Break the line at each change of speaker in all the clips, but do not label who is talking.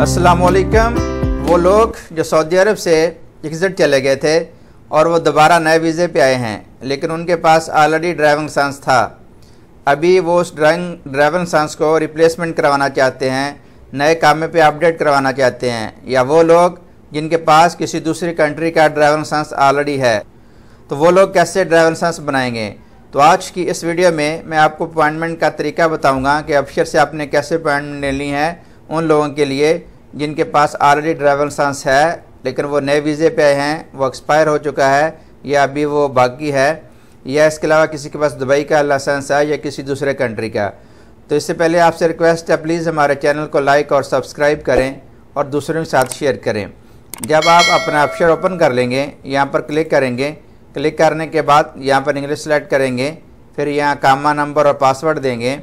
असलकम वो लोग जो सऊदी अरब से एग्ज़िट चले गए थे और वो दोबारा नए वीज़े पे आए हैं लेकिन उनके पास ऑलरेडी ड्राइविंग लाइसेंस था अभी वो उस ड्राइंग ड्राइविंग लाइसेंस को रिप्लेसमेंट करवाना चाहते हैं नए काम पे अपडेट करवाना चाहते हैं या वो लोग जिनके पास किसी दूसरी कंट्री का ड्राइविंग लाइसेंस ऑलरेडी है तो वो लोग कैसे ड्राइविंग लाइसेंस बनाएंगे तो आज की इस वीडियो में मैं आपको अपॉइंटमेंट का तरीका बताऊंगा कि अफसर से आपने कैसे अपॉइंटमेंट लेनी है उन लोगों के लिए जिनके पास ऑलरेडी ड्राइविंग लाइसेंस है लेकिन वो नए वीज़े पे हैं वो एक्सपायर हो चुका है या अभी वो बाकी है या इसके अलावा किसी के पास दुबई का लाइसेंस है या किसी दूसरे कंट्री का तो इससे पहले आपसे रिक्वेस्ट है प्लीज़ हमारे चैनल को लाइक और सब्सक्राइब करें और दूसरों के साथ शेयर करें जब आप अपना ऑप्शन ओपन कर लेंगे यहाँ पर क्लिक करेंगे क्लिक करने के बाद यहाँ पर इंग्लिश सेलेक्ट करेंगे फिर यहाँ कामा नंबर और पासवर्ड देंगे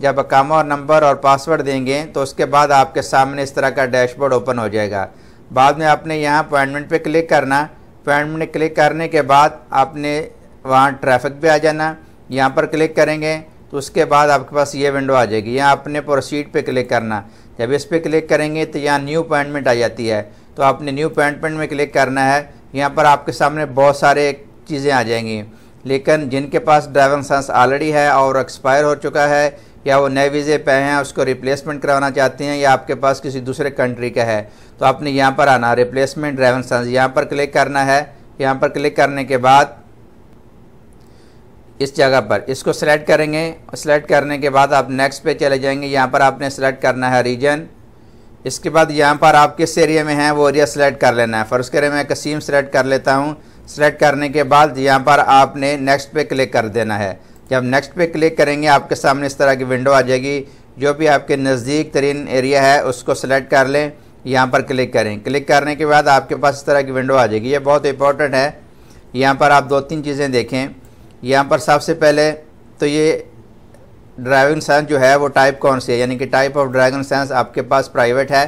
जब काम और नंबर और पासवर्ड देंगे तो उसके बाद आपके सामने इस तरह का डैशबोर्ड ओपन हो जाएगा बाद में आपने यहाँ अपॉइंटमेंट पे क्लिक करना अपॉइंटमेंट क्लिक करने के बाद आपने वहाँ ट्रैफिक पे आ जाना यहाँ पर क्लिक करेंगे तो उसके बाद आपके पास ये विंडो आ जाएगी यहाँ अपने प्रोसीड पे क्लिक करना जब इस पर क्लिक करेंगे तो यहाँ न्यू अपॉइंटमेंट आ जाती है तो आपने न्यू अपॉइंटमेंट में क्लिक करना है यहाँ पर आपके सामने बहुत सारे चीज़ें आ जाएंगी लेकिन जिनके पास ड्राइविंग लाइसेंस ऑलरेडी है और एक्सपायर हो चुका है या वो नए वीज़े पे हैं उसको रिप्लेसमेंट करवाना चाहते हैं या आपके पास किसी दूसरे कंट्री का है तो आपने यहाँ पर आना रिप्लेसमेंट ड्राइविंग लाइसेंस यहाँ पर क्लिक करना है यहाँ पर क्लिक करने के बाद इस जगह पर इसको सेलेक्ट करेंगे सेलेक्ट करने के बाद आप नेक्स्ट पे चले जाएंगे यहाँ पर आपने सेलेक्ट करना है रीजन इसके बाद यहाँ पर आप किस एरिया में हैं वो एरिया सेलेक्ट कर लेना है फर्स्ट करें मैं कसीम सेलेक्ट कर लेता हूँ सेलेक्ट करने के बाद यहाँ पर आपने नेक्स्ट पे क्लिक कर देना है जब नेक्स्ट पे क्लिक करेंगे आपके सामने इस तरह की विंडो आ जाएगी जो भी आपके नज़दीक तरीन एरिया है उसको सेलेक्ट कर लें यहाँ पर क्लिक करें क्लिक करने के बाद आपके पास इस तरह की विंडो आ जाएगी ये बहुत इंपॉर्टेंट है यहाँ पर आप दो तीन चीज़ें देखें यहाँ पर सबसे पहले तो ये ड्राइविंग सेंस जो है वो टाइप कौन सी है यानी कि टाइप ऑफ ड्राइविंग सेंस आपके पास प्राइवेट है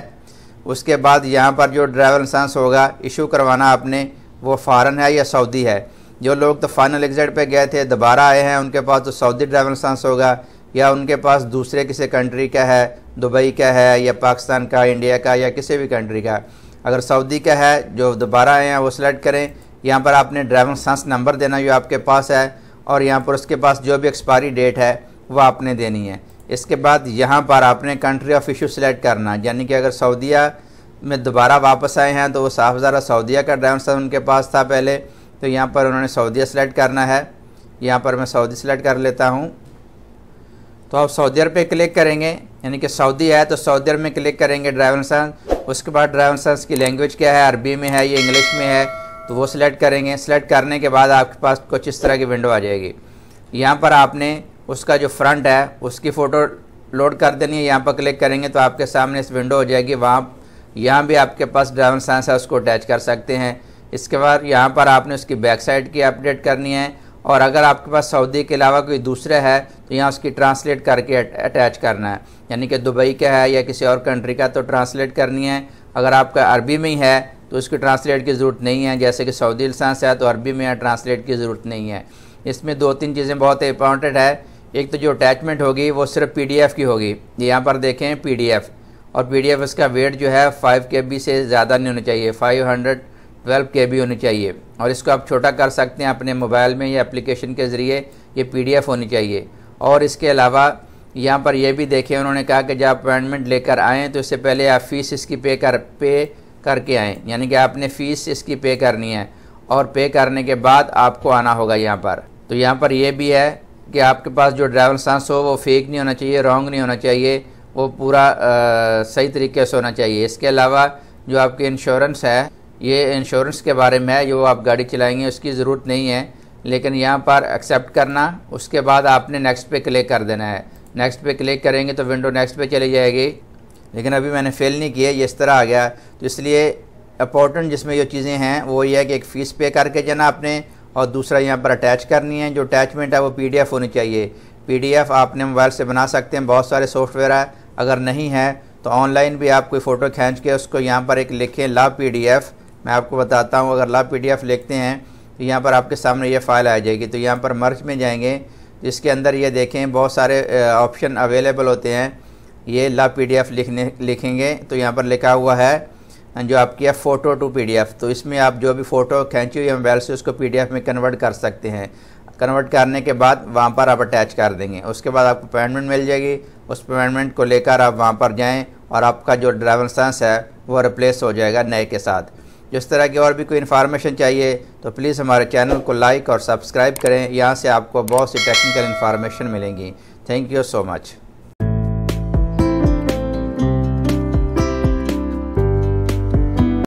उसके बाद यहाँ पर जो ड्राइविंग सेंस होगा इशू करवाना आपने वो फ़ारन है या सऊदी है जो लोग तो फाइनल एग्ज़िट पे गए थे दोबारा आए हैं उनके पास तो सऊदी ड्राइविंग लाइसेंस होगा या उनके पास दूसरे किसी कंट्री का है दुबई का है या पाकिस्तान का इंडिया का या किसी भी कंट्री का अगर सऊदी का है जो दोबारा आए हैं वो सेलेक्ट करें यहाँ पर आपने ड्राइविंग लाइसेंस नंबर देना जो आपके पास है और यहाँ पर उसके पास जो भी एक्सपायरी डेट है वह आपने देनी है इसके बाद यहाँ पर आपने कंट्री ऑफ इशू सेलेक्ट करना यानी कि अगर सऊदिया में दोबारा वापस आए हैं तो वो साफ ज़रा सऊदिया का ड्राइविंग लाइसेंस उनके पास था पहले तो यहाँ पर उन्होंने सऊदी सेलेक्ट करना है यहाँ पर मैं सऊदी सेलेक्ट कर लेता हूँ तो आप सऊदी अरब पे क्लिक करेंगे यानी कि सऊदी है तो सऊदी अरब में क्लिक करेंगे ड्राइवर लाइसेंस उसके बाद ड्राइवर लाइसेंस की लैंग्वेज क्या है अरबी में है या इंग्लिश में है तो वो सिलेक्ट करेंगे सिलेक्ट करने के बाद आपके पास कुछ इस तरह की विंडो आ जाएगी यहाँ पर आपने उसका जो फ्रंट है उसकी फ़ोटो लोड कर देनी है यहाँ पर क्लिक करेंगे तो आपके सामने इस विंडो हो जाएगी वहाँ यहाँ भी आपके पास ड्राइवर लाइसेंस है उसको अटैच कर सकते हैं इसके बाद यहाँ पर आपने उसकी बैक साइड की अपडेट करनी है और अगर आपके पास सऊदी के अलावा कोई दूसरे है तो यहाँ उसकी ट्रांसलेट करके अटैच करना है यानी कि दुबई का है या किसी और कंट्री का तो ट्रांसलेट करनी है अगर आपका अरबी में ही है तो उसकी ट्रांसलेट की ज़रूरत नहीं है जैसे कि सऊदी लसांस है तो अरबी में यहाँ ट्रांसलेट की ज़रूरत नहीं है इसमें दो तीन चीज़ें बहुत इंपॉर्टेंट है एक तो जो अटैचमेंट होगी वो सिर्फ पी की होगी यहाँ पर देखें पी और पी इसका वेट जो है फ़ाइव के बी से ज़्यादा नहीं होना चाहिए five hundred twelve K B होनी चाहिए और इसको आप छोटा कर सकते हैं अपने मोबाइल में या एप्लीकेशन के ज़रिए ये पीडीएफ होनी चाहिए और इसके अलावा यहाँ पर यह भी देखें उन्होंने कहा कि जब अपॉइंटमेंट लेकर आएँ तो इससे पहले आप फ़ीस इसकी पे कर पे करके आएँ यानी कि आपने फ़ीस इसकी पे करनी है और पे करने के बाद आपको आना होगा यहाँ पर तो यहाँ पर यह भी है कि आपके पास जो ड्राइवर लाइसेंस हो वो फेक नहीं होना चाहिए रॉन्ग नहीं होना चाहिए वो पूरा आ, सही तरीके से होना चाहिए इसके अलावा जो आपके इंश्योरेंस है ये इंश्योरेंस के बारे में है जो आप गाड़ी चलाएंगे उसकी ज़रूरत नहीं है लेकिन यहाँ पर एक्सेप्ट करना उसके बाद आपने नेक्स्ट पे क्लिक कर देना है नेक्स्ट पे क्लिक करेंगे तो विंडो नेक्स्ट पे चली जाएगी लेकिन अभी मैंने फेल नहीं किया ये इस तरह आ गया तो इसलिए इंपॉर्टेंट जिसमें जो चीज़ें हैं वो ये है कि एक फ़ीस पे करके जाना आपने और दूसरा यहाँ पर अटैच करनी है जो अटैचमेंट है वो पी होनी चाहिए पी आपने मोबाइल से बना सकते हैं बहुत सारे सॉफ्टवेयर है अगर नहीं है तो ऑनलाइन भी आप कोई फ़ोटो खींच के उसको यहाँ पर एक लिखें ला पी मैं आपको बताता हूँ अगर लाभ पी लिखते हैं तो यहाँ पर आपके सामने ये फ़ाइल आ जाएगी तो यहाँ पर मर्च में जाएंगे जिसके अंदर ये देखें बहुत सारे ऑप्शन अवेलेबल होते हैं ये ला पीडीएफ लिखने लिखेंगे तो यहाँ पर लिखा हुआ है जो आपकी है फ़ोटो टू पीडीएफ तो इसमें आप जो भी फ़ोटो खींची हुई मोबाइल से उसको पीडीएफ में कन्वर्ट कर सकते हैं कन्वर्ट करने के बाद वहाँ पर आप अटैच कर देंगे उसके बाद आपको पेमेंट मिल जाएगी उस पेमेंट को लेकर आप वहाँ पर जाएँ और आपका जो ड्राइवर लाइसेंस है वो रिप्लेस हो जाएगा नए के साथ इस तरह की और भी कोई इन्फॉर्मेशन चाहिए तो प्लीज़ हमारे चैनल को लाइक और सब्सक्राइब करें यहाँ से आपको बहुत सी टेक्निकल इन्फॉर्मेशन मिलेंगी थैंक यू सो मच